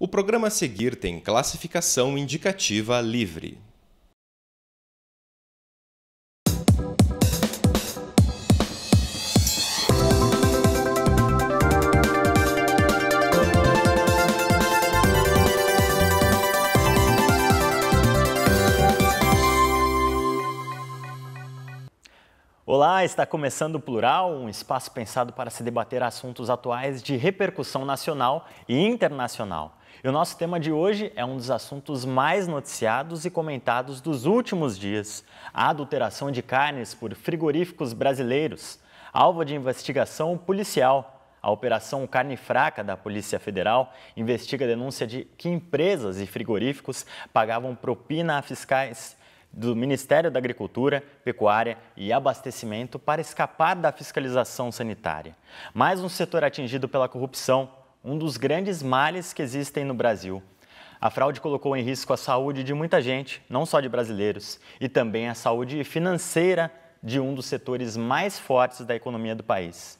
O programa a seguir tem classificação indicativa livre. Olá, está começando o Plural, um espaço pensado para se debater assuntos atuais de repercussão nacional e internacional. E o nosso tema de hoje é um dos assuntos mais noticiados e comentados dos últimos dias: a adulteração de carnes por frigoríficos brasileiros, alvo de investigação policial. A Operação Carne Fraca da Polícia Federal investiga a denúncia de que empresas e frigoríficos pagavam propina a fiscais do Ministério da Agricultura, Pecuária e Abastecimento para escapar da fiscalização sanitária. Mais um setor atingido pela corrupção um dos grandes males que existem no Brasil. A fraude colocou em risco a saúde de muita gente, não só de brasileiros, e também a saúde financeira de um dos setores mais fortes da economia do país.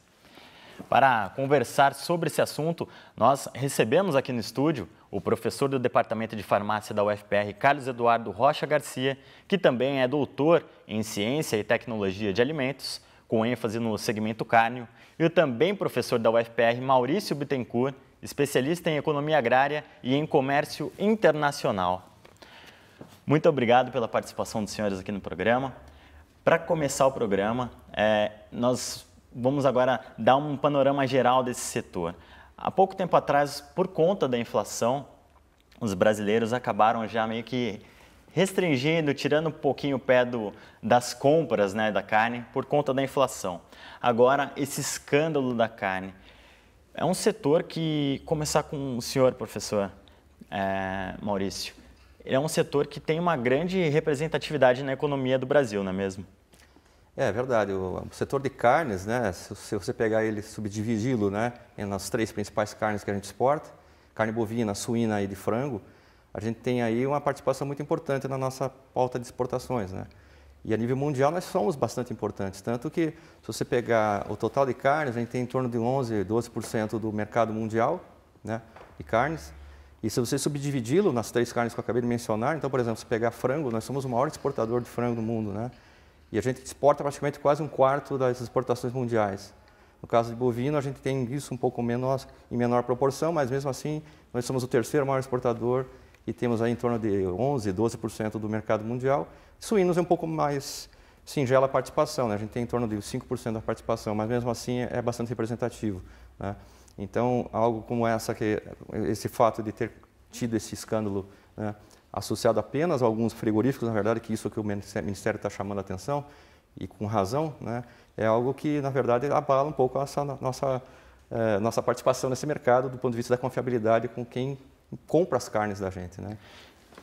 Para conversar sobre esse assunto, nós recebemos aqui no estúdio o professor do Departamento de Farmácia da UFPR, Carlos Eduardo Rocha Garcia, que também é doutor em Ciência e Tecnologia de Alimentos com ênfase no segmento cárneo, e o também professor da UFPR Maurício Bittencourt, especialista em economia agrária e em comércio internacional. Muito obrigado pela participação dos senhores aqui no programa. Para começar o programa, é, nós vamos agora dar um panorama geral desse setor. Há pouco tempo atrás, por conta da inflação, os brasileiros acabaram já meio que restringindo, tirando um pouquinho o pé do, das compras né, da carne por conta da inflação. Agora, esse escândalo da carne. É um setor que, começar com o senhor, professor é, Maurício, é um setor que tem uma grande representatividade na economia do Brasil, não é mesmo? É verdade. O, setor de carnes, né, se, se você pegar ele subdividi-lo né, nas três principais carnes que a gente exporta, carne bovina, suína e de frango, a gente tem aí uma participação muito importante na nossa pauta de exportações, né? E a nível mundial nós somos bastante importantes, tanto que se você pegar o total de carnes, a gente tem em torno de 11, 12% do mercado mundial, né, de carnes. E se você subdividi-lo nas três carnes que eu acabei de mencionar, então, por exemplo, se pegar frango, nós somos o maior exportador de frango do mundo, né? E a gente exporta praticamente quase um quarto das exportações mundiais. No caso de bovino, a gente tem isso um pouco menos em menor proporção, mas mesmo assim, nós somos o terceiro maior exportador e temos aí em torno de 11, 12% do mercado mundial. Suínos é um pouco mais singela a participação, né? a gente tem em torno de 5% da participação, mas mesmo assim é, é bastante representativo. Né? Então, algo como essa que esse fato de ter tido esse escândalo né, associado apenas a alguns frigoríficos, na verdade, que isso que o Ministério está chamando a atenção, e com razão, né, é algo que, na verdade, abala um pouco essa nossa, eh, nossa participação nesse mercado do ponto de vista da confiabilidade com quem compra as carnes da gente, né?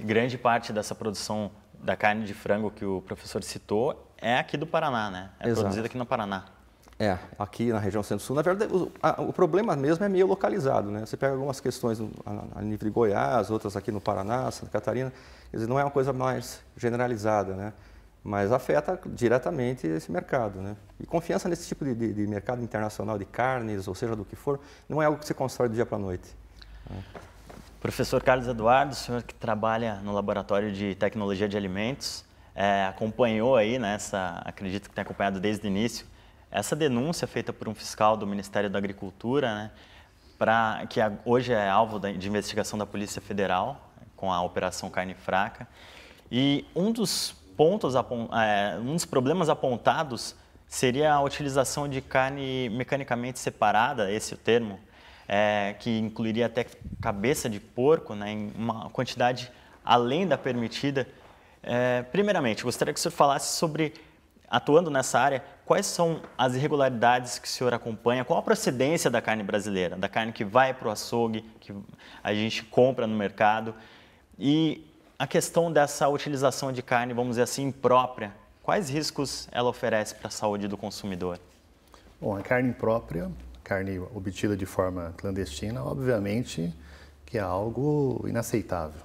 Grande parte dessa produção da carne de frango que o professor citou é aqui do Paraná, né? É Exato. produzida aqui no Paraná. É, aqui na região centro-sul. Na verdade, o, a, o, problema mesmo é meio localizado, né? Você pega algumas questões a, a, nível de Goiás, outras aqui no Paraná, Santa Catarina, quer dizer, não é uma coisa mais generalizada, né? Mas afeta diretamente esse mercado, né? E confiança nesse tipo de, de, de mercado internacional de carnes, ou seja, do que for, não é algo que você constrói do dia para a noite. Né? Professor Carlos Eduardo, o senhor que trabalha no Laboratório de Tecnologia de Alimentos, é, acompanhou aí, né, essa, acredito que tem acompanhado desde o início, essa denúncia feita por um fiscal do Ministério da Agricultura, né, pra, que hoje é alvo de investigação da Polícia Federal, com a Operação Carne Fraca. E um dos pontos, é, um dos problemas apontados seria a utilização de carne mecanicamente separada, esse é o termo, é, que incluiria até cabeça de porco, né, em uma quantidade além da permitida. É, primeiramente, gostaria que o senhor falasse sobre, atuando nessa área, quais são as irregularidades que o senhor acompanha, qual a procedência da carne brasileira, da carne que vai para o açougue, que a gente compra no mercado, e a questão dessa utilização de carne, vamos dizer assim, imprópria, quais riscos ela oferece para a saúde do consumidor? Bom, a carne imprópria carne obtida de forma clandestina, obviamente que é algo inaceitável.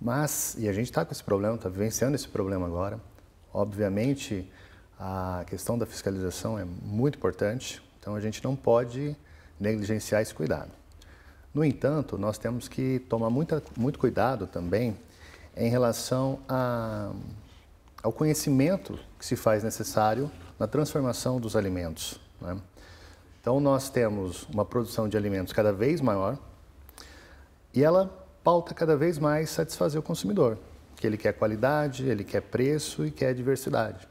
Mas, e a gente está com esse problema, está vivenciando esse problema agora, obviamente a questão da fiscalização é muito importante, então a gente não pode negligenciar esse cuidado. No entanto, nós temos que tomar muita, muito cuidado também em relação a, ao conhecimento que se faz necessário na transformação dos alimentos. Né? Então, nós temos uma produção de alimentos cada vez maior e ela pauta cada vez mais satisfazer o consumidor, que ele quer qualidade, ele quer preço e quer diversidade.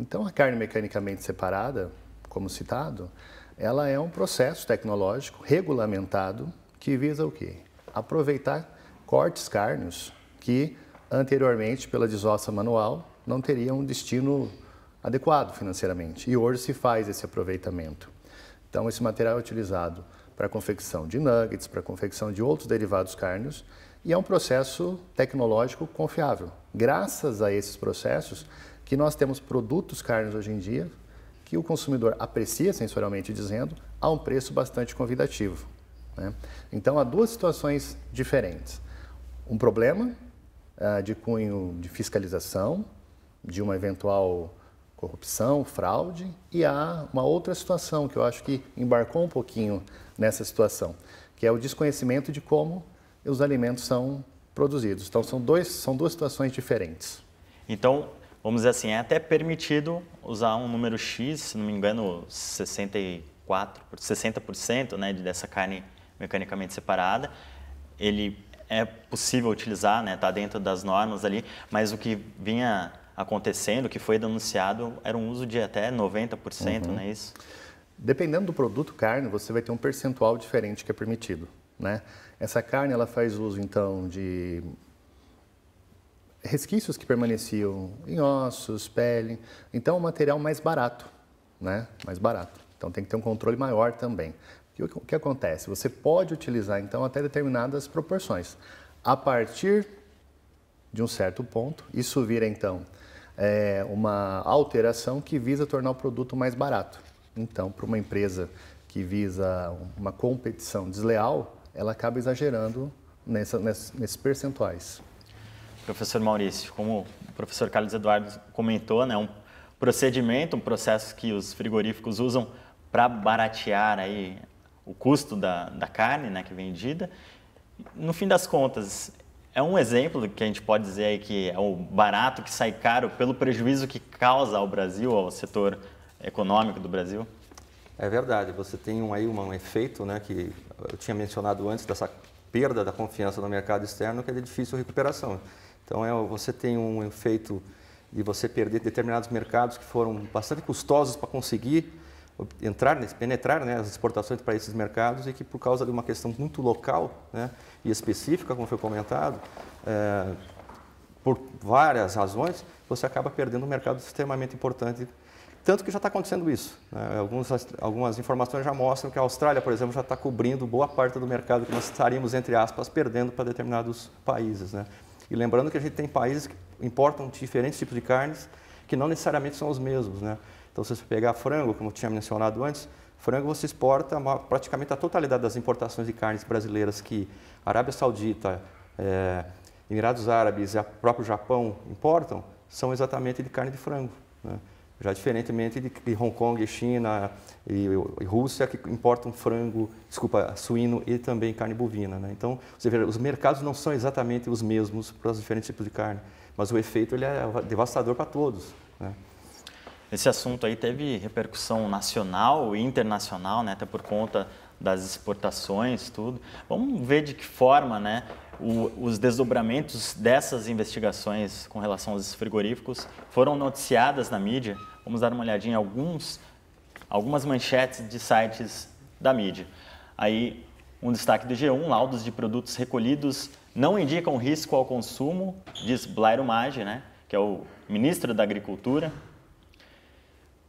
Então, a carne mecanicamente separada, como citado, ela é um processo tecnológico regulamentado que visa o quê? Aproveitar cortes cárneos que anteriormente, pela desossa manual, não teriam um destino adequado financeiramente. E hoje se faz esse aproveitamento. Então, esse material é utilizado para a confecção de nuggets, para a confecção de outros derivados cárneos, e é um processo tecnológico confiável. Graças a esses processos, que nós temos produtos cárneos hoje em dia que o consumidor aprecia, sensorialmente dizendo, a um preço bastante convidativo. Né? Então, há duas situações diferentes. Um problema uh, de cunho de fiscalização, de uma eventual corrupção, fraude, e há uma outra situação que eu acho que embarcou um pouquinho nessa situação, que é o desconhecimento de como os alimentos são produzidos. Então são, dois, são duas situações diferentes. Então, vamos dizer assim, é até permitido usar um número X, se não me engano, 64, 60% né, dessa carne mecanicamente separada. Ele é possível utilizar, está né, tá dentro das normas ali, mas o que vinha acontecendo, que foi denunciado, era um uso de até 90%, uhum. não é isso? Dependendo do produto carne, você vai ter um percentual diferente que é permitido, né? Essa carne, ela faz uso, então, de resquícios que permaneciam em ossos, pele. Então, é um material mais barato, né? Mais barato. Então, tem que ter um controle maior também. E o que acontece? Você pode utilizar, então, até determinadas proporções. A partir de um certo ponto, isso vira, então, é, uma alteração que visa tornar o produto mais barato. Então, para uma empresa que visa uma competição desleal, ela acaba exagerando nessa, nessa, nesses percentuais. Professor Maurício, como o professor Carlos Eduardo comentou, né, um procedimento, um processo que os frigoríficos usam para baratear aí o custo da, da carne né, que é vendida. No fim das contas, é um exemplo que a gente pode dizer aí que é o barato que sai caro pelo prejuízo que causa ao Brasil, ao setor econômico do Brasil? É verdade, você tem um, aí um, um efeito né, que eu tinha mencionado antes dessa perda da confiança no mercado externo que é de difícil recuperação. Então é, você tem um efeito de você perder determinados mercados que foram bastante custosos para conseguir entrar, penetrar né, as exportações para esses mercados e que por causa de uma questão muito local né, e específica, como foi comentado, é, por várias razões, você acaba perdendo um mercado extremamente importante. Tanto que já está acontecendo isso. Né? Alguns, algumas informações já mostram que a Austrália, por exemplo, já está cobrindo boa parte do mercado que nós estaríamos, entre aspas, perdendo para determinados países. Né? E lembrando que a gente tem países que importam diferentes tipos de carnes que não necessariamente são os mesmos. Né? Então, se você pegar frango, como eu tinha mencionado antes, frango você exporta uma, praticamente a totalidade das importações de carnes brasileiras que Arábia Saudita, é, Emirados Árabes e o próprio Japão importam, são exatamente de carne de frango. Né? Já diferentemente de, de, Hong Kong, China e, e, Rússia, que importam frango, desculpa, suíno e também carne bovina. Né? Então, você vê, os mercados não são exatamente os mesmos para os diferentes tipos de carne, mas o efeito ele é devastador para todos. Né? Esse assunto aí teve repercussão nacional e internacional, né, até por conta das exportações, tudo. Vamos ver de que forma né, o, os desdobramentos dessas investigações com relação aos frigoríficos foram noticiadas na mídia. Vamos dar uma olhadinha em alguns, algumas manchetes de sites da mídia. Aí, um destaque do G1, laudos de produtos recolhidos não indicam risco ao consumo, diz Blairo Maggi, né, que é o ministro da Agricultura.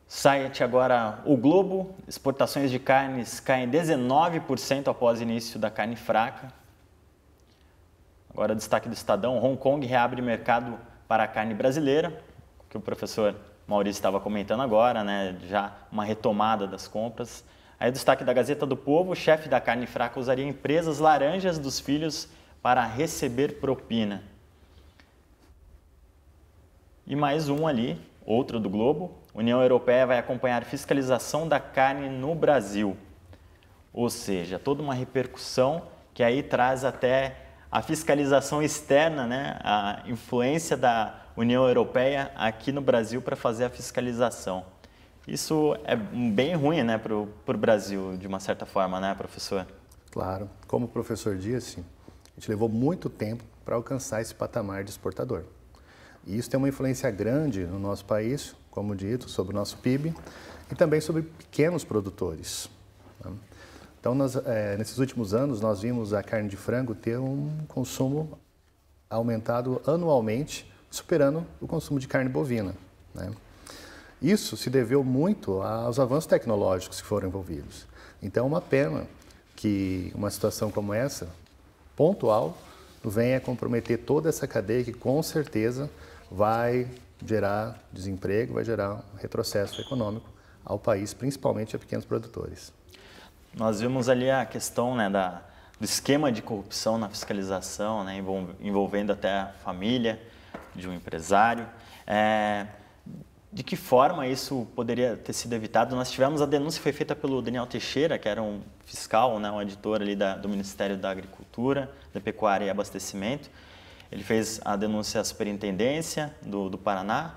Site agora o Globo, exportações de carnes caem 19% após início da carne fraca. Agora destaque do Estadão, Hong Kong reabre mercado para a carne brasileira, que o professor Maurício estava comentando agora, né? já uma retomada das compras. Aí destaque da Gazeta do Povo, chefe da carne fraca usaria empresas laranjas dos filhos para receber propina. E mais um ali, Outra do Globo, União Europeia vai acompanhar fiscalização da carne no Brasil. Ou seja, toda uma repercussão que aí traz até a fiscalização externa, né, a influência da União Europeia aqui no Brasil para fazer a fiscalização. Isso é bem ruim né, para o Brasil, de uma certa forma, né, professor? Claro. Como o professor disse, a gente levou muito tempo para alcançar esse patamar de exportador. E isso tem uma influência grande no nosso país, como dito, sobre o nosso PIB e também sobre pequenos produtores. Né? Então, nós, é, nesses últimos anos, nós vimos a carne de frango ter um consumo aumentado anualmente, superando o consumo de carne bovina. Né? Isso se deveu muito aos avanços tecnológicos que foram envolvidos. Então, é uma pena que uma situação como essa, pontual, venha comprometer toda essa cadeia que, com certeza, vai gerar desemprego, vai gerar um retrocesso econômico ao país, principalmente a pequenos produtores. Nós vimos ali a questão né, da, do esquema de corrupção na fiscalização, né, envolvendo até a família de um empresário. É, de que forma isso poderia ter sido evitado? Nós tivemos a denúncia foi feita pelo Daniel Teixeira, que era um fiscal, né, um editor ali da, do Ministério da Agricultura, da Pecuária e Abastecimento, ele fez a denúncia à superintendência do, do Paraná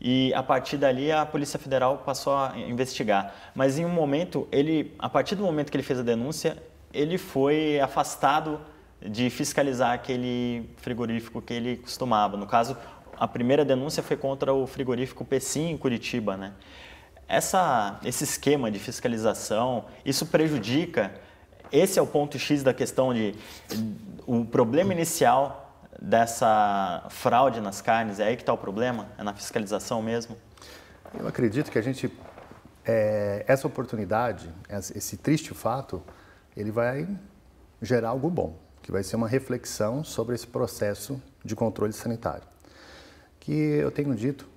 e a partir dali a Polícia Federal passou a investigar. Mas em um momento, ele, a partir do momento que ele fez a denúncia, ele foi afastado de fiscalizar aquele frigorífico que ele costumava. No caso, a primeira denúncia foi contra o frigorífico P5 em Curitiba, né? Essa, esse esquema de fiscalização, isso prejudica. Esse é o ponto X da questão de o problema inicial dessa fraude nas carnes? É aí que está o problema? É na fiscalização mesmo? Eu acredito que a gente, é, essa oportunidade, esse triste fato, ele vai gerar algo bom, que vai ser uma reflexão sobre esse processo de controle sanitário. Que eu tenho dito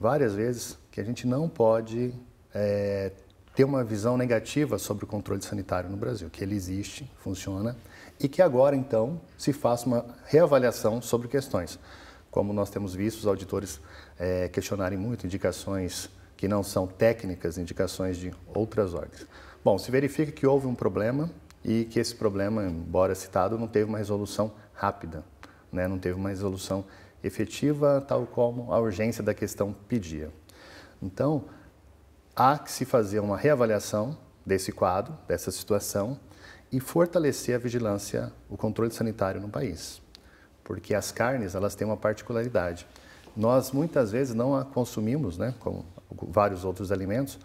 várias vezes que a gente não pode é, ter uma visão negativa sobre o controle sanitário no Brasil, que ele existe, funciona, e que agora, então, se faça uma reavaliação sobre questões. Como nós temos visto os auditores é, questionarem muito indicações que não são técnicas, indicações de outras ordens. Bom, se verifica que houve um problema e que esse problema, embora citado, não teve uma resolução rápida, né? não teve uma resolução efetiva, tal como a urgência da questão pedia. Então, há que se fazer uma reavaliação desse quadro, dessa situação e fortalecer a vigilância, o controle sanitário no país. Porque as carnes, elas têm uma particularidade. Nós muitas vezes não a consumimos, né, como vários outros alimentos,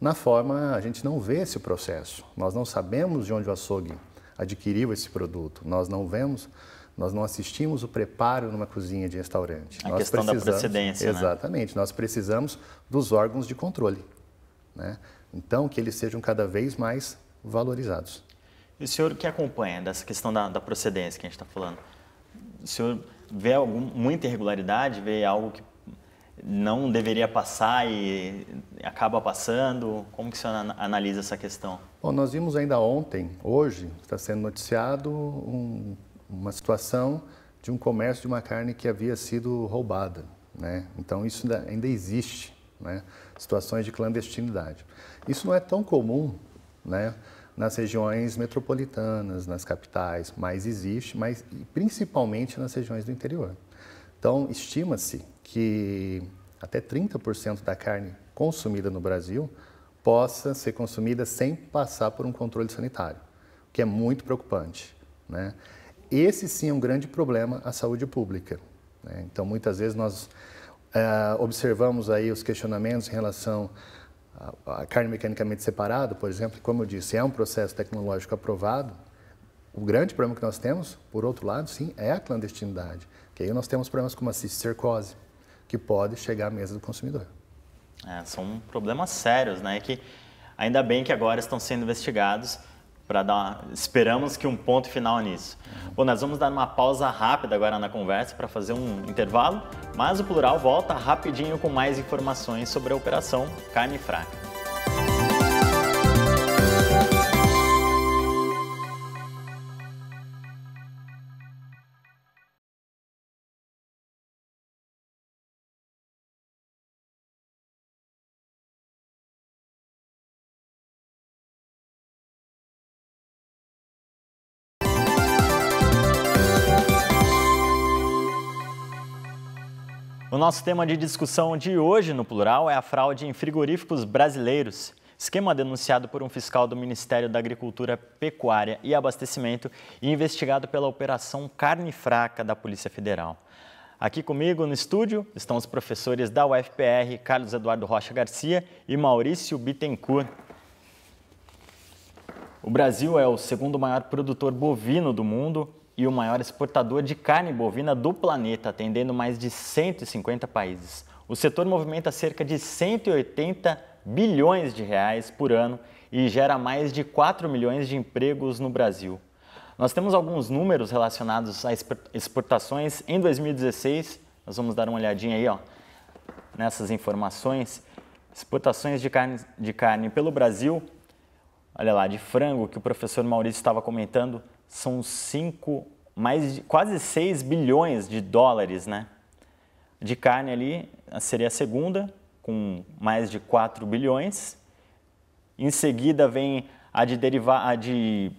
na forma a gente não vê esse processo. Nós não sabemos de onde o açougue adquiriu esse produto. Nós não vemos, nós não assistimos o preparo numa cozinha de restaurante. A nós questão da precedência. Né? Exatamente. Né? Nós precisamos dos órgãos de controle. Né? Então, que eles sejam cada vez mais valorizados. E o senhor que acompanha dessa questão da, da procedência que a gente está falando, o senhor vê algum, muita irregularidade, vê algo que não deveria passar e acaba passando? Como que o senhor analisa essa questão? Bom, nós vimos ainda ontem, hoje, está sendo noticiado um, uma situação de um comércio de uma carne que havia sido roubada. Né? Então, isso ainda, ainda existe. Né? situações de clandestinidade. Isso não é tão comum né, nas regiões metropolitanas, nas capitais, mas existe, mas principalmente nas regiões do interior. Então, estima-se que até 30% da carne consumida no Brasil possa ser consumida sem passar por um controle sanitário, o que é muito preocupante. Né? Esse sim é um grande problema à saúde pública. Né? Então, muitas vezes nós é, observamos aí os questionamentos em relação à carne mecanicamente separada, por exemplo, como eu disse, é um processo tecnológico aprovado. O grande problema que nós temos, por outro lado, sim, é a clandestinidade. Que aí nós temos problemas como a cisticercose, que pode chegar à mesa do consumidor. É, são problemas sérios, né? Que ainda bem que agora estão sendo investigados para dar esperamos que um ponto final nisso. Bom, nós vamos dar uma pausa rápida agora na conversa para fazer um intervalo, mas o plural volta rapidinho com mais informações sobre a operação Carne Fraca. nosso tema de discussão de hoje no plural é a fraude em frigoríficos brasileiros. Esquema denunciado por um fiscal do Ministério da Agricultura, Pecuária e Abastecimento e investigado pela Operação Carne Fraca da Polícia Federal. Aqui comigo no estúdio estão os professores da UFPR, Carlos Eduardo Rocha Garcia e Maurício Bittencourt. O Brasil é o segundo maior produtor bovino do mundo, e o maior exportador de carne bovina do planeta, atendendo mais de 150 países. O setor movimenta cerca de 180 bilhões de reais por ano e gera mais de 4 milhões de empregos no Brasil. Nós temos alguns números relacionados a exportações em 2016. Nós vamos dar uma olhadinha aí, ó, nessas informações. Exportações de carne, de carne pelo Brasil. Olha lá, de frango que o professor Maurício estava comentando, são 5, mais quase 6 bilhões de dólares, né? De carne ali seria a segunda, com mais de 4 bilhões. Em seguida vem a de derivar, a de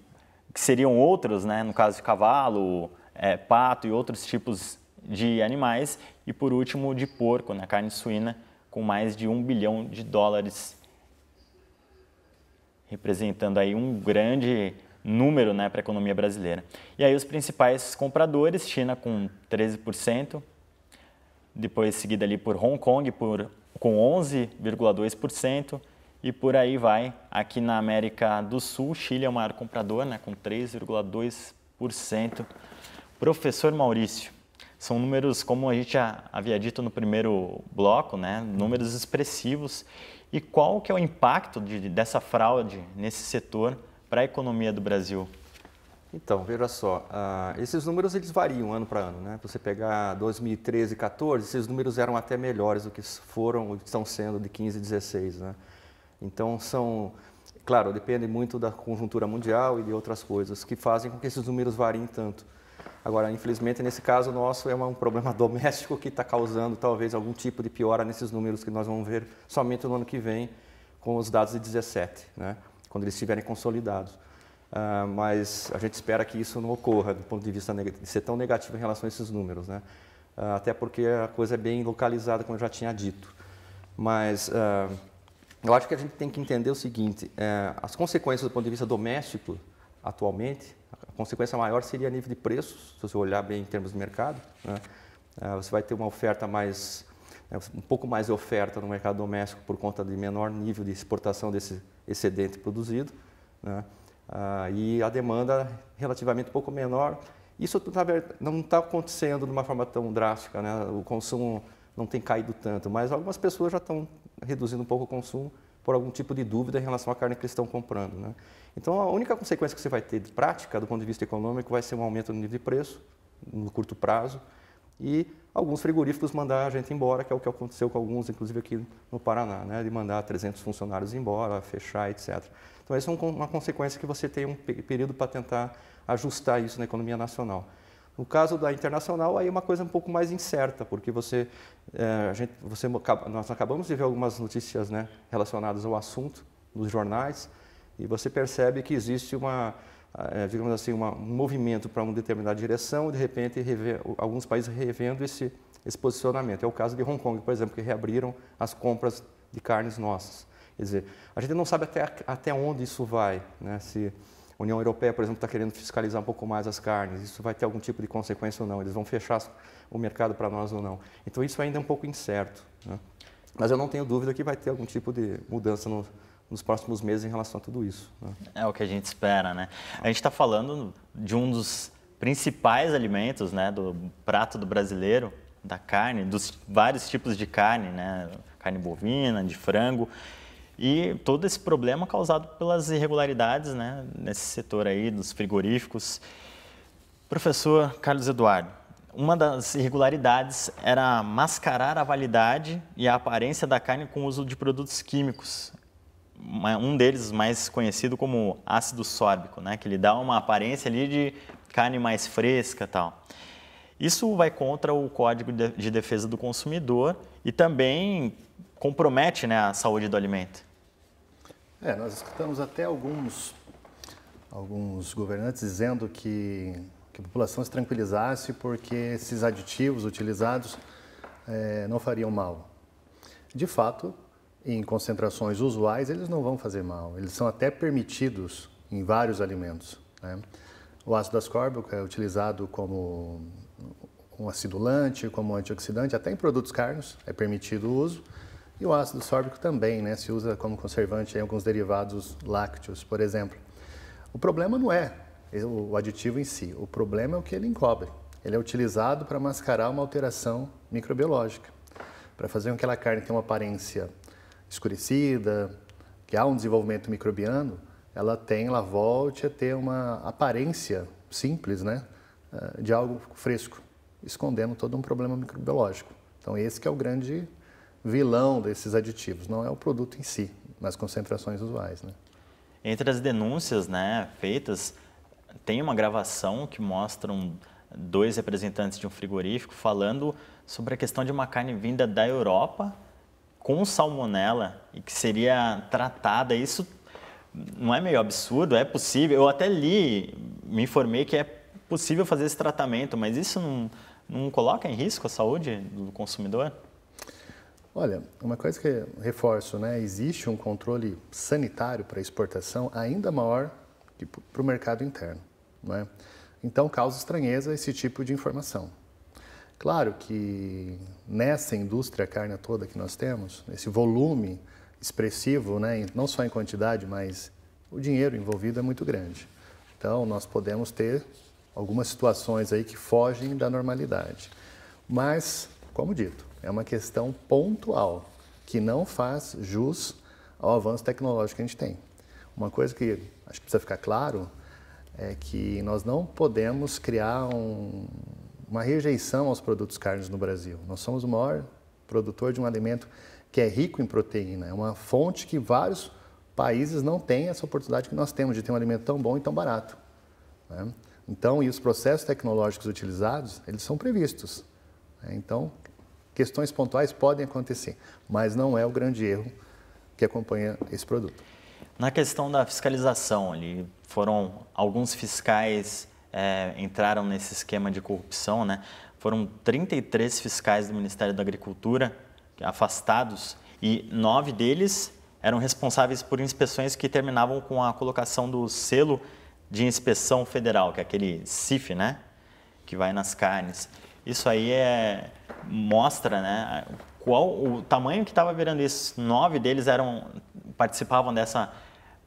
que seriam outros, né? No caso de cavalo, é, pato e outros tipos de animais. E por último, de porco, né, carne suína, com mais de 1 bilhão de dólares, representando aí um grande número né, para a economia brasileira. E aí os principais compradores, China com 13%, depois seguida ali por Hong Kong por, com 11,2% e por aí vai. Aqui na América do Sul, Chile é o maior comprador, né, com 3,2%. Professor Maurício, são números, como a gente já havia dito no primeiro bloco, né, números expressivos. E qual que é o impacto de, dessa fraude nesse setor para a economia do Brasil? Então, veja só, uh, esses números eles variam ano para ano, né? Você pegar 2013 e 14, esses números eram até melhores do que foram, ou estão sendo de 15 e 16, né? Então são, claro, depende muito da conjuntura mundial e de outras coisas que fazem com que esses números variem tanto. Agora, infelizmente, nesse caso nosso é um problema doméstico que está causando talvez algum tipo de piora nesses números que nós vamos ver somente no ano que vem com os dados de 17, né? quando eles estiverem consolidados. Uh, mas a gente espera que isso não ocorra, do ponto de vista de ser tão negativo em relação a esses números, né? Uh, até porque a coisa é bem localizada, como eu já tinha dito. Mas uh, eu acho que a gente tem que entender o seguinte: é, as consequências do ponto de vista doméstico, atualmente, a consequência maior seria a nível de preços, se você olhar bem em termos de mercado. Né? você vai ter uma oferta mais é um pouco mais de oferta no mercado doméstico por conta de menor nível de exportação desse excedente produzido, né? Ah, e a demanda relativamente um pouco menor. Isso não está tá acontecendo de uma forma tão drástica, né? o consumo não tem caído tanto, mas algumas pessoas já estão reduzindo um pouco o consumo por algum tipo de dúvida em relação à carne que eles estão comprando. Né? Então, a única consequência que você vai ter de prática, do ponto de vista econômico, vai ser um aumento no nível de preço no curto prazo e alguns frigoríficos mandar a gente embora, que é o que aconteceu com alguns, inclusive aqui no Paraná, né? de mandar 300 funcionários embora, fechar, etc. Então, essa é uma consequência que você tem um período para tentar ajustar isso na economia nacional. No caso da internacional, aí é uma coisa um pouco mais incerta, porque você, é, a gente, você, nós acabamos de ver algumas notícias né, relacionadas ao assunto nos jornais, e você percebe que existe uma, digamos eh, assim, uma, um movimento para uma determinada direção e, de repente, rever, alguns países revendo esse, esse posicionamento. É o caso de Hong Kong, por exemplo, que reabriram as compras de carnes nossas. Quer dizer, a gente não sabe até, até onde isso vai, né? se a União Europeia, por exemplo, está querendo fiscalizar um pouco mais as carnes, isso vai ter algum tipo de consequência ou não, eles vão fechar o mercado para nós ou não. Então isso ainda é um pouco incerto. Né? Mas eu não tenho dúvida que vai ter algum tipo de mudança no, nos próximos meses em relação a tudo isso. Né? É o que a gente espera, né? A gente está falando de um dos principais alimentos né, do prato do brasileiro, da carne, dos vários tipos de carne, né? Carne bovina, de frango. E todo esse problema causado pelas irregularidades né, nesse setor aí dos frigoríficos. Professor Carlos Eduardo, uma das irregularidades era mascarar a validade e a aparência da carne com o uso de produtos químicos um deles mais conhecido como ácido sórbico, né? que ele dá uma aparência ali de carne mais fresca tal. Isso vai contra o Código de Defesa do Consumidor e também compromete né, a saúde do alimento. É, nós escutamos até alguns, alguns governantes dizendo que, que a população se tranquilizasse porque esses aditivos utilizados é, não fariam mal. De fato, em concentrações usuais, eles não vão fazer mal. Eles são até permitidos em vários alimentos. Né? O ácido ascórbico é utilizado como um acidulante, como um antioxidante, até em produtos carnos é permitido o uso. E o ácido sórbico também né, se usa como conservante em alguns derivados lácteos, por exemplo. O problema não é o aditivo em si, o problema é o que ele encobre. Ele é utilizado para mascarar uma alteração microbiológica, para fazer com que aquela carne tenha uma aparência escurecida, que há um desenvolvimento microbiano, ela tem, ela volte a ter uma aparência simples, né, eh, de algo fresco, escondendo todo um problema microbiológico. Então esse que é o grande vilão desses aditivos, não é o produto em si, nas concentrações usuais, né? Entre as denúncias, né, feitas, tem uma gravação que mostram dois representantes de um frigorífico falando sobre a questão de uma carne vinda da Europa com salmonela e que seria tratada. Isso não é meio absurdo? É possível? Eu até li, me informei que é possível fazer esse tratamento, mas isso não, não coloca em risco a saúde do consumidor? Olha, uma coisa que reforço, né? Existe um controle sanitário para exportação ainda maior que para o mercado interno, não é? Então causa estranheza esse tipo de informação. Claro que nessa indústria carne toda que nós temos, esse volume expressivo, né, não só em quantidade, mas o dinheiro envolvido é muito grande. Então, nós podemos ter algumas situações aí que fogem da normalidade. Mas, como dito, é uma questão pontual que não faz jus ao avanço tecnológico que a gente tem. Uma coisa que acho que precisa ficar claro é que nós não podemos criar um, uma rejeição aos produtos carnes no Brasil. Nós somos o maior produtor de um alimento que é rico em proteína, é uma fonte que vários países não têm essa oportunidade que nós temos de ter um alimento tão bom e tão barato. Né? Então, e os processos tecnológicos utilizados, eles são previstos. Né? Então, questões pontuais podem acontecer, mas não é o grande erro que acompanha esse produto. Na questão da fiscalização, ali foram alguns fiscais é, entraram nesse esquema de corrupção, né? Foram 33 fiscais do Ministério da Agricultura afastados e nove deles eram responsáveis por inspeções que terminavam com a colocação do selo de inspeção federal, que é aquele CIF, né? Que vai nas carnes. Isso aí é, mostra, né? Qual o tamanho que estava virando isso? Nove deles eram participavam dessa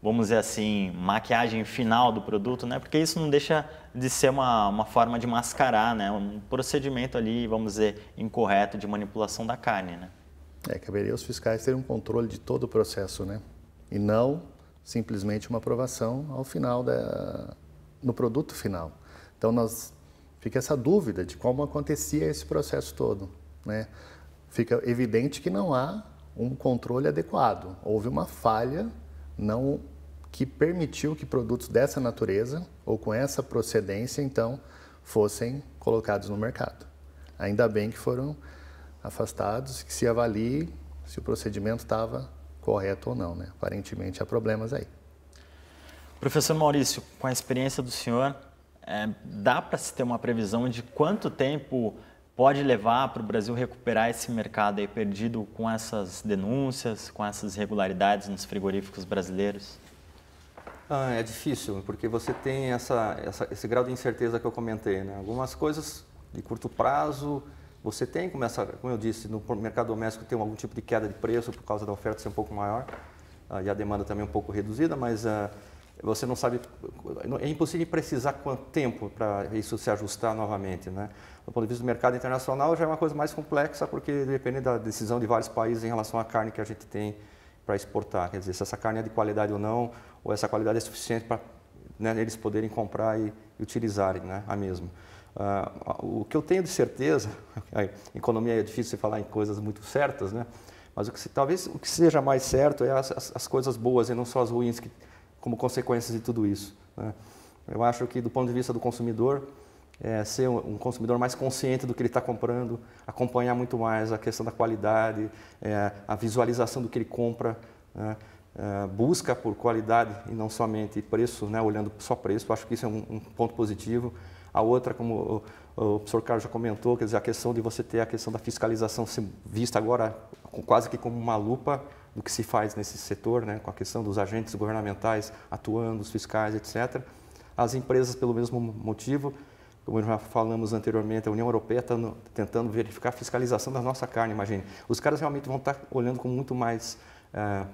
vamos dizer assim, maquiagem final do produto, né? Porque isso não deixa de ser uma, uma forma de mascarar, né? Um procedimento ali, vamos dizer, incorreto de manipulação da carne, né? É, caberia aos fiscais terem um controle de todo o processo, né? E não simplesmente uma aprovação ao final da no produto final. Então nós fica essa dúvida de como acontecia esse processo todo, né? Fica evidente que não há um controle adequado. Houve uma falha não que permitiu que produtos dessa natureza ou com essa procedência então fossem colocados no mercado. Ainda bem que foram afastados, que se avalie se o procedimento estava correto ou não, né? Aparentemente há problemas aí. Professor Maurício, com a experiência do senhor, é, dá para se ter uma previsão de quanto tempo pode levar para o Brasil recuperar esse mercado aí perdido com essas denúncias, com essas irregularidades nos frigoríficos brasileiros? Ah, é difícil, porque você tem essa, essa, esse grau de incerteza que eu comentei. Né? Algumas coisas de curto prazo, você tem, como, essa, como eu disse, no mercado doméstico tem algum tipo de queda de preço por causa da oferta ser um pouco maior ah, e a demanda também um pouco reduzida, mas... Ah, você não sabe, é impossível precisar quanto tempo para isso se ajustar novamente, né? Do ponto de vista do mercado internacional já é uma coisa mais complexa porque depende da decisão de vários países em relação à carne que a gente tem para exportar, quer dizer, se essa carne é de qualidade ou não, ou essa qualidade é suficiente para né, eles poderem comprar e, e utilizarem né, a mesma. Uh, o que eu tenho de certeza, a economia é difícil de falar em coisas muito certas, né? Mas o que, talvez o que seja mais certo é as, as, as coisas boas e não só as ruins que como consequências de tudo isso. Né? Eu acho que do ponto de vista do consumidor, é, ser um consumidor mais consciente do que ele está comprando, acompanhar muito mais a questão da qualidade, é, a visualização do que ele compra, né? é, busca por qualidade e não somente preço, né? olhando só preço, acho que isso é um, um ponto positivo. A outra, como o, o, professor Carlos já comentou, quer dizer, a questão de você ter a questão da fiscalização vista agora quase que como uma lupa, do que se faz nesse setor, né, com a questão dos agentes governamentais atuando, os fiscais, etc. As empresas, pelo mesmo motivo, como já falamos anteriormente, a União Europeia está tentando verificar a fiscalização da nossa carne, imagine. Os caras realmente vão estar tá olhando com muito mais é,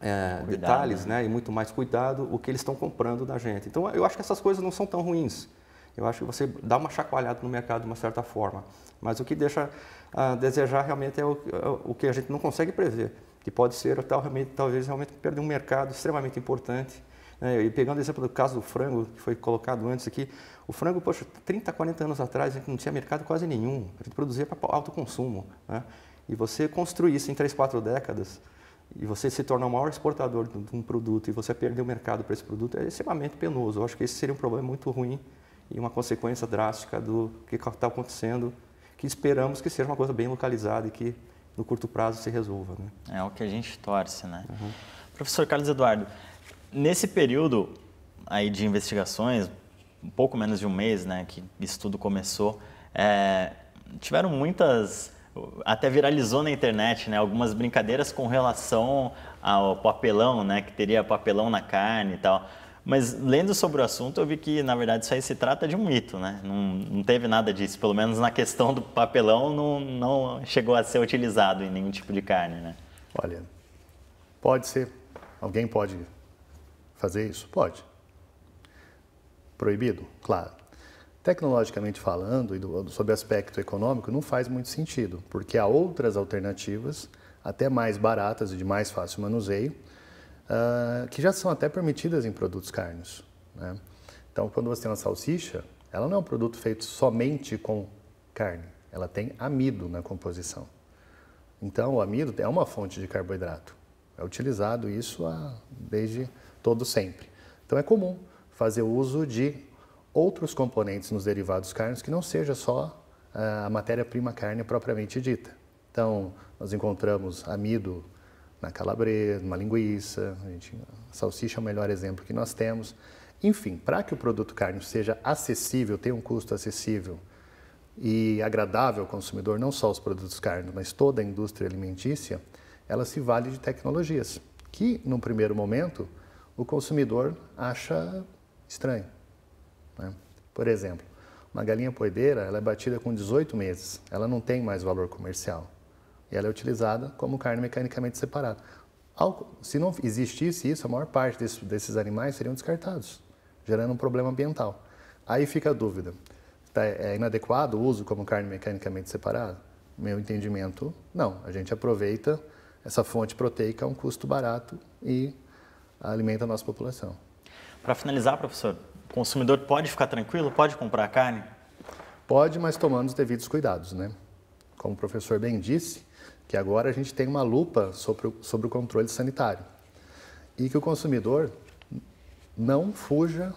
é, cuidado, detalhes né? né? e muito mais cuidado o que eles estão comprando da gente. Então, eu acho que essas coisas não são tão ruins. Eu acho que você dá uma chacoalhada no mercado de uma certa forma. Mas o que deixa a desejar realmente é o, é o que a gente não consegue prever que pode ser talvez, talvez realmente perder um mercado extremamente importante. Né? E pegando o exemplo do caso do frango, que foi colocado antes aqui, o frango, poxa, 30, 40 anos atrás a gente não tinha mercado quase nenhum, a gente produzia para alto consumo. Né? E você construir isso em 3, 4 décadas, e você se tornar o maior exportador de um produto e você perder o mercado para esse produto é extremamente penoso. Eu acho que esse seria um problema muito ruim e uma consequência drástica do que está acontecendo, que esperamos que seja uma coisa bem localizada e que no curto prazo se resolva. Né? É o que a gente torce, né? Uhum. Professor Carlos Eduardo, nesse período aí de investigações, um pouco menos de um mês, né, que isso tudo começou, é, tiveram muitas, até viralizou na internet, né, algumas brincadeiras com relação ao papelão, né, que teria papelão na carne e tal. Mas lendo sobre o assunto, eu vi que, na verdade, isso aí se trata de um mito, né? Não, não teve nada disso. Pelo menos na questão do papelão, não, não chegou a ser utilizado em nenhum tipo de carne, né? Olha, pode ser. Alguém pode fazer isso? Pode. Proibido? Claro. Tecnologicamente falando, e sob aspecto econômico, não faz muito sentido, porque há outras alternativas, até mais baratas e de mais fácil manuseio, ah, que já são até permitidas em produtos carnes. Né? Então, quando você tem uma salsicha, ela não é um produto feito somente com carne, ela tem amido na composição. Então, o amido é uma fonte de carboidrato. É utilizado isso há, desde todo sempre. Então, é comum fazer uso de outros componentes nos derivados carnes que não seja só ah, a matéria-prima carne propriamente dita. Então, nós encontramos amido na calabresa, numa linguiça, a, gente, a salsicha é o melhor exemplo que nós temos. Enfim, para que o produto carne seja acessível, tenha um custo acessível e agradável ao consumidor, não só os produtos carnes, mas toda a indústria alimentícia, ela se vale de tecnologias que, num primeiro momento, o consumidor acha estranho. Né? Por exemplo, uma galinha poedeira ela é batida com 18 meses, ela não tem mais valor comercial ela é utilizada como carne mecanicamente separada. Se não existisse isso, a maior parte desses animais seriam descartados, gerando um problema ambiental. Aí fica a dúvida: tá, é inadequado o uso como carne mecanicamente separada? Meu entendimento, não. A gente aproveita essa fonte proteica a um custo barato e alimenta a nossa população. Para finalizar, professor, o consumidor pode ficar tranquilo? Pode comprar carne? Pode, mas tomando os devidos cuidados, né? Como o professor bem disse, que agora a gente tem uma lupa sobre o, sobre o controle sanitário. E que o consumidor não fuja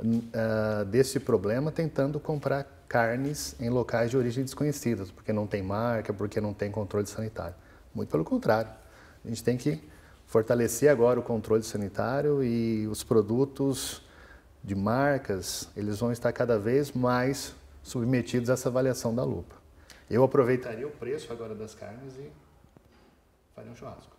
uh, desse problema tentando comprar carnes em locais de origem desconhecidas porque não tem marca, porque não tem controle sanitário. Muito pelo contrário, a gente tem que fortalecer agora o controle sanitário e os produtos de marcas, eles vão estar cada vez mais submetidos a essa avaliação da lupa. Eu aproveitaria o preço agora das carnes e faria um churrasco.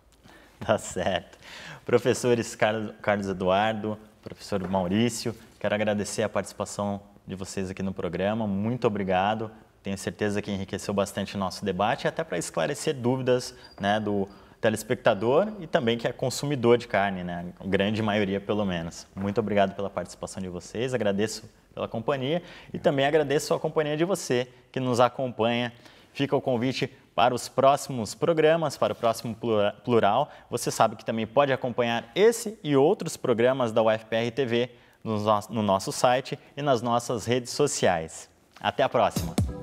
Tá certo. Professores Carlos Eduardo, professor Maurício, quero agradecer a participação de vocês aqui no programa. Muito obrigado. Tenho certeza que enriqueceu bastante o nosso debate, até para esclarecer dúvidas né, do telespectador e também que é consumidor de carne, né? A grande maioria, pelo menos. Muito obrigado pela participação de vocês, agradeço pela companhia e também agradeço a companhia de você que nos acompanha. Fica o convite para os próximos programas, para o próximo plural. Você sabe que também pode acompanhar esse e outros programas da UFPR TV no nosso site e nas nossas redes sociais. Até a próxima!